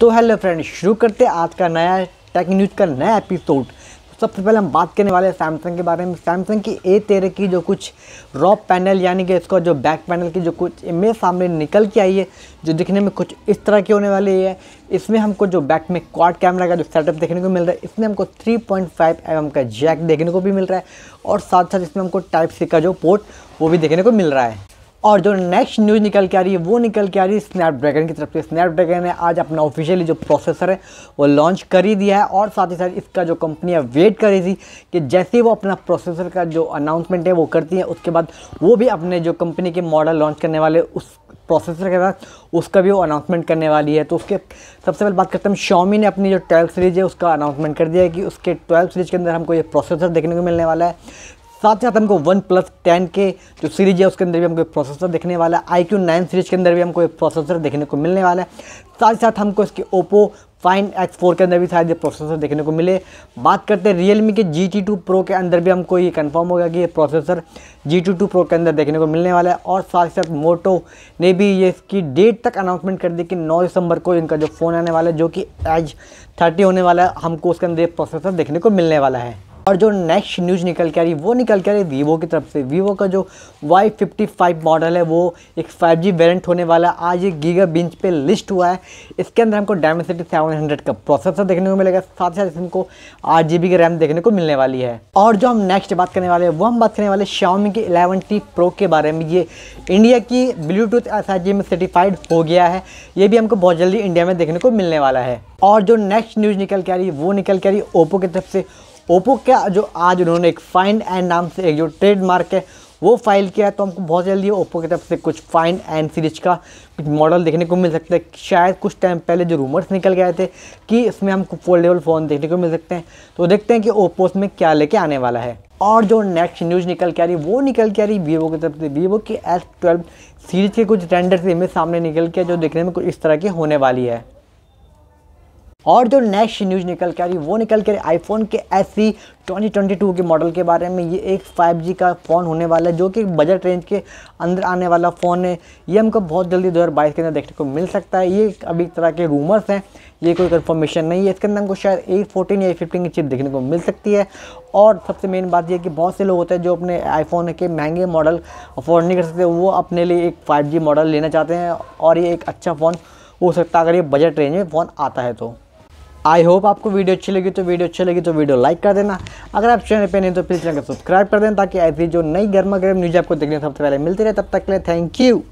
तो hello friend शुरू करते हैं आज का नया टेक न्यूज का नया एपिसोड तो सबसे पहले हम बात करने वाले हैं सैमसंग के बारे में सैमसंग की ए तेरह की जो कुछ रॉप पैनल यानी कि इसका जो बैक पैनल की जो कुछ इमेज सामने निकल के आई है जो दिखने में कुछ इस तरह की होने वाली है इसमें हमको जो बैक में क्वाड कैमरा का जो सेटअप देखने को मिल रहा है इसमें हमको 3.5 पॉइंट mm का जैक देखने को भी मिल रहा है और साथ साथ इसमें हमको टाइप सी का जो पोर्ट वो भी देखने को मिल रहा है और जो नेक्स्ट न्यूज़ निकल के आ रही है वो निकल के आ रही है स्नैपड्रैगन की तरफ से स्नैपड्रैगन ने आज अपना ऑफिशियली जो प्रोसेसर है वो लॉन्च कर ही दिया है और साथ ही साथ इसका जो कंपनियाँ वेट कर रही थी कि जैसे ही वो अपना प्रोसेसर का जो अनाउंसमेंट है वो करती हैं उसके बाद वो भी अपने जो कंपनी के मॉडल लॉन्च करने वाले उस प्रोसेसर के साथ उसका भी वो अनाउंसमेंट करने वाली है तो उसके सबसे पहले बात करते हैं शॉमी ने अपनी जो ट्वेल्व सीरीज है उसका अनाउंसमेंट कर दिया है कि उसके ट्वेल्व सीरीज के अंदर हमको ये प्रोसेसर देखने को मिलने वाला है साथ ही साथ हमको वन प्लस टेन के जो सीरीज है उसके अंदर भी हमको प्रोसेसर देखने वाला है आई क्यू नाइन सीरीज के अंदर भी हमको प्रोसेसर देखने को मिलने वाला है साथ ही साथ हमको इसके ओप्पो फाइन एक्स फोर के अंदर भी शायद ये प्रोसेसर देखने को मिले बात करते हैं रियलमी के जी टी टू प्रो के अंदर भी हमको ये कंफर्म होगा कि ये processor G T two pro के अंदर देखने को मिलने वाला है और साथ ही साथ मोटो ने भी ये इसकी डेट तक अनाउंसमेंट कर दी कि नौ दिसंबर को इनका जो फ़ोन आने वाला है जो कि एज थर्टी होने वाला है हमको उसके अंदर प्रोसेसर देखने को मिलने वाला है और जो नेक्स्ट न्यूज निकल के आ रही वो निकल के आ रही वीवो की तरफ से वीवो का जो वाई फिफ्टी फाइव मॉडल है वो एक फाइव जी वेरेंट होने वाला आज ये गीगा बिंच पे लिस्ट हुआ है इसके अंदर हमको डायमेंसिटी सेवन हंड्रेड का प्रोसेसर देखने को मिलेगा साथ ही साथ हमको आठ जी बी की रैम देखने को मिलने वाली है और जो हम नेक्स्ट बात करने वाले हैं वो हम बात करने वाले शाउमी के इलेवन टी प्रो के बारे में ये इंडिया की ब्लूटूथ एस आई जी में सर्टिफाइड हो गया है ये भी हमको बहुत जल्दी इंडिया में देखने को मिलने वाला है और जो नेक्स्ट न्यूज़ निकल के आ रही है वो निकल के आ रही है ओप्पो की तरफ से ओप्पो का जो आज उन्होंने एक फाइंड एंड नाम से एक जो ट्रेडमार्क है वो फाइल किया तो हमको बहुत जल्दी ओप्पो की तरफ से कुछ फाइन एंड सीरीज का कुछ मॉडल देखने को मिल सकता है शायद कुछ टाइम पहले जो रूमर्स निकल गए थे कि इसमें हमको फोल्डेबल फ़ोन देखने को मिल सकते हैं तो देखते हैं कि ओप्पो उसमें क्या लेके आने वाला है और जो नेक्स्ट न्यूज़ निकल के आ रही वो निकल के आ रही वीवो की तरफ से वीवो की एस ट्वेल्व सीरीज के कुछ से इमेज सामने निकल के जो देखने में कुछ इस तरह की होने वाली है और जो नेक्स्ट न्यूज़ निकल के आ रही वो निकल के आईफोन के एस 2022 e के मॉडल के बारे में ये एक 5G का फ़ोन होने वाला है जो कि बजट रेंज के अंदर आने वाला फ़ोन है ये हमको बहुत जल्दी 2022 के अंदर देखने को मिल सकता है ये अभी तरह के रूमर्स हैं ये कोई कंफर्मेशन नहीं है इसके अंदर हमको शायद ए फोर्टीन या ए फिफ्टीन की चिप देखने को मिल सकती है और सबसे मेन बात यह कि बहुत से लोग होते हैं जो अपने आईफोन के महंगे मॉडल अफोर्ड नहीं कर सकते वो अपने लिए एक 5G मॉडल लेना चाहते हैं और ये एक अच्छा फ़ोन हो सकता है अगर ये बजट रेंज में फ़ोन आता है तो आई होप आपको वीडियो अच्छी लगी तो वीडियो अच्छी लगी तो वीडियो लाइक कर देना अगर आप चैनल पे नहीं तो प्लीज़ चैनल को सब्सक्राइब कर देना ताकि ऐसी जो नई गर्मा गर्म न्यूज़ आपको देखने सबसे पहले मिलती रहे तब तक के लिए थैंक यू